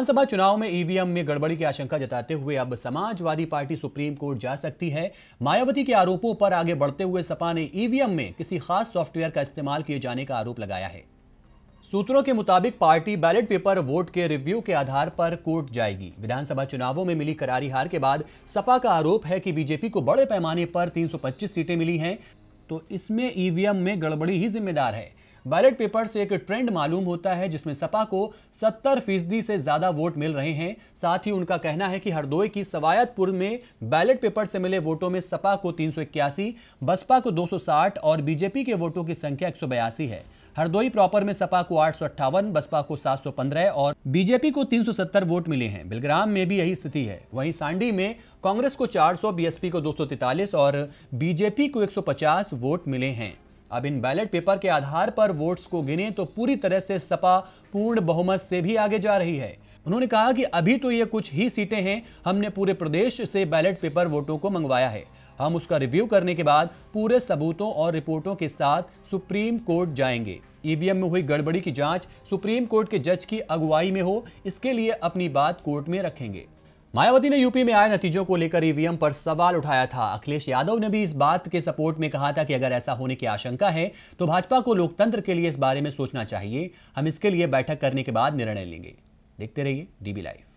विधानसभा चुनाव में ईवीएम में गड़बड़ी की आशंका जताते हुए अब समाजवादी पार्टी सुप्रीम कोर्ट जा सकती है मायावती के आरोपों पर आगे बढ़ते हुए सपा ने ईवीएम में किसी खास सॉफ्टवेयर का इस्तेमाल किए जाने का आरोप लगाया है सूत्रों के मुताबिक पार्टी बैलेट पेपर वोट के रिव्यू के आधार पर कोर्ट जाएगी विधानसभा चुनावों में मिली करारी हार के बाद सपा का आरोप है कि बीजेपी को बड़े पैमाने पर 325 सीटें मिली हैं तो इसमें ईवीएम में गड़बड़ी ही जिम्मेदार है बैलेट पेपर से एक ट्रेंड मालूम होता है जिसमें सपा को सत्तर फीसदी से ज्यादा वोट मिल रहे हैं साथ ही उनका कहना है कि हरदोई की सवायतपुर में बैलेट पेपर से मिले वोटों में सपा को तीन बसपा को 260 और बीजेपी के वोटों की संख्या एक है हरदोई प्रॉपर में सपा को आठ बसपा को 715 और बीजेपी को 370 वोट मिले हैं बिलग्राम में भी यही स्थिति है वहीं सांडी में कांग्रेस को 400 बीएसपी को 243 और बीजेपी को 150 वोट मिले हैं अब इन बैलेट पेपर के आधार पर वोट्स को गिने तो पूरी तरह से सपा पूर्ण बहुमत से भी आगे जा रही है उन्होंने कहा कि अभी तो ये कुछ ही सीटें हैं हमने पूरे प्रदेश से बैलेट पेपर वोटों को मंगवाया है हम उसका रिव्यू करने के बाद पूरे सबूतों और रिपोर्टों के साथ सुप्रीम कोर्ट जाएंगे ईवीएम में हुई गड़बड़ी की जांच सुप्रीम कोर्ट के जज की अगुवाई में हो इसके लिए अपनी बात कोर्ट में रखेंगे मायावती ने यूपी में आए नतीजों को लेकर ईवीएम पर सवाल उठाया था अखिलेश यादव ने भी इस बात के सपोर्ट में कहा था कि अगर ऐसा होने की आशंका है तो भाजपा को लोकतंत्र के लिए इस बारे में सोचना चाहिए हम इसके लिए बैठक करने के बाद निर्णय लेंगे देखते रहिए डीबी लाइव